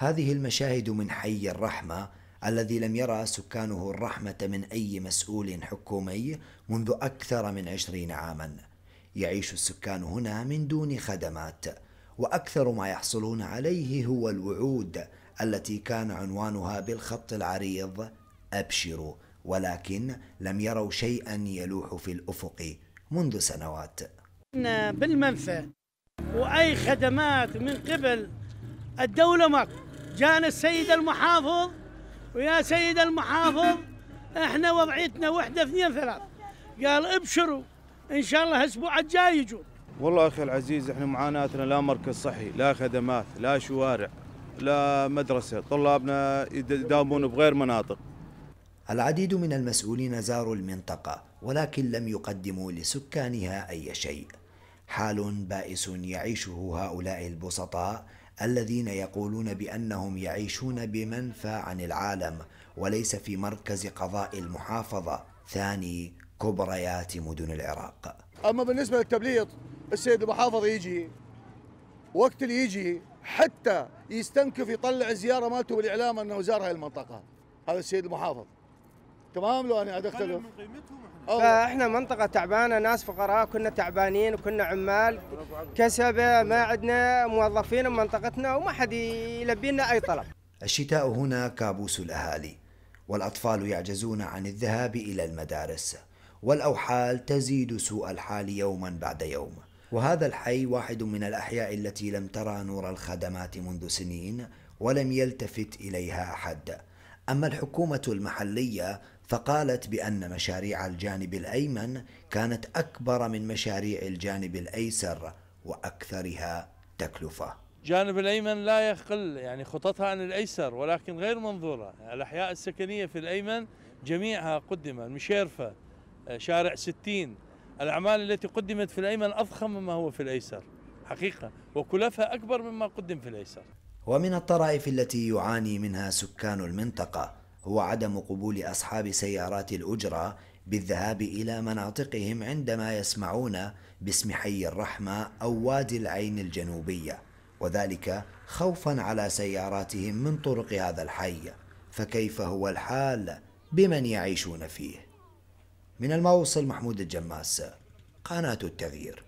هذه المشاهد من حي الرحمه الذي لم يرى سكانه الرحمه من اي مسؤول حكومي منذ اكثر من عشرين عاما يعيش السكان هنا من دون خدمات واكثر ما يحصلون عليه هو الوعود التي كان عنوانها بالخط العريض ابشروا ولكن لم يروا شيئا يلوح في الافق منذ سنوات بالمنفى واي خدمات من قبل الدوله ماكو جانا السيد المحافظ ويا سيد المحافظ احنا وضعيتنا وحده اثنين ثلاث قال ابشروا ان شاء الله الاسبوع الجاي يجون والله اخي العزيز احنا معاناتنا لا مركز صحي لا خدمات لا شوارع لا مدرسه طلابنا يداومون بغير مناطق العديد من المسؤولين زاروا المنطقه ولكن لم يقدموا لسكانها اي شيء حال بائس يعيشه هؤلاء البسطاء الذين يقولون بانهم يعيشون بمنفى عن العالم وليس في مركز قضاء المحافظه ثاني كبريات مدن العراق. اما بالنسبه للتبليط السيد المحافظ يجي وقت اللي يجي حتى يستنكف يطلع الزياره مالته بالاعلام انه زار هاي المنطقه هذا السيد المحافظ تمام لو انا ادخله فاحنا منطقه تعبانه ناس فقراء كنا تعبانين وكنا عمال كسبه ما عندنا موظفين بمنطقتنا وما حد يلبينا اي طلب الشتاء هنا كابوس الاهالي والاطفال يعجزون عن الذهاب الى المدارس والاوحال تزيد سوء الحال يوما بعد يوم وهذا الحي واحد من الاحياء التي لم ترى نور الخدمات منذ سنين ولم يلتفت اليها احد اما الحكومه المحليه فقالت بأن مشاريع الجانب الأيمن كانت أكبر من مشاريع الجانب الأيسر وأكثرها تكلفة الجانب الأيمن لا يقل يعني خططها عن الأيسر ولكن غير منظورة الأحياء السكنية في الأيمن جميعها قدمت المشيرفة شارع ستين الأعمال التي قدمت في الأيمن أضخم مما هو في الأيسر حقيقة وكلفها أكبر مما قدم في الأيسر ومن الطرائف التي يعاني منها سكان المنطقة هو عدم قبول أصحاب سيارات الأجرة بالذهاب إلى مناطقهم عندما يسمعون باسم حي الرحمة أو وادي العين الجنوبية وذلك خوفا على سياراتهم من طرق هذا الحي فكيف هو الحال بمن يعيشون فيه من الموصل محمود الجماس قناة التغيير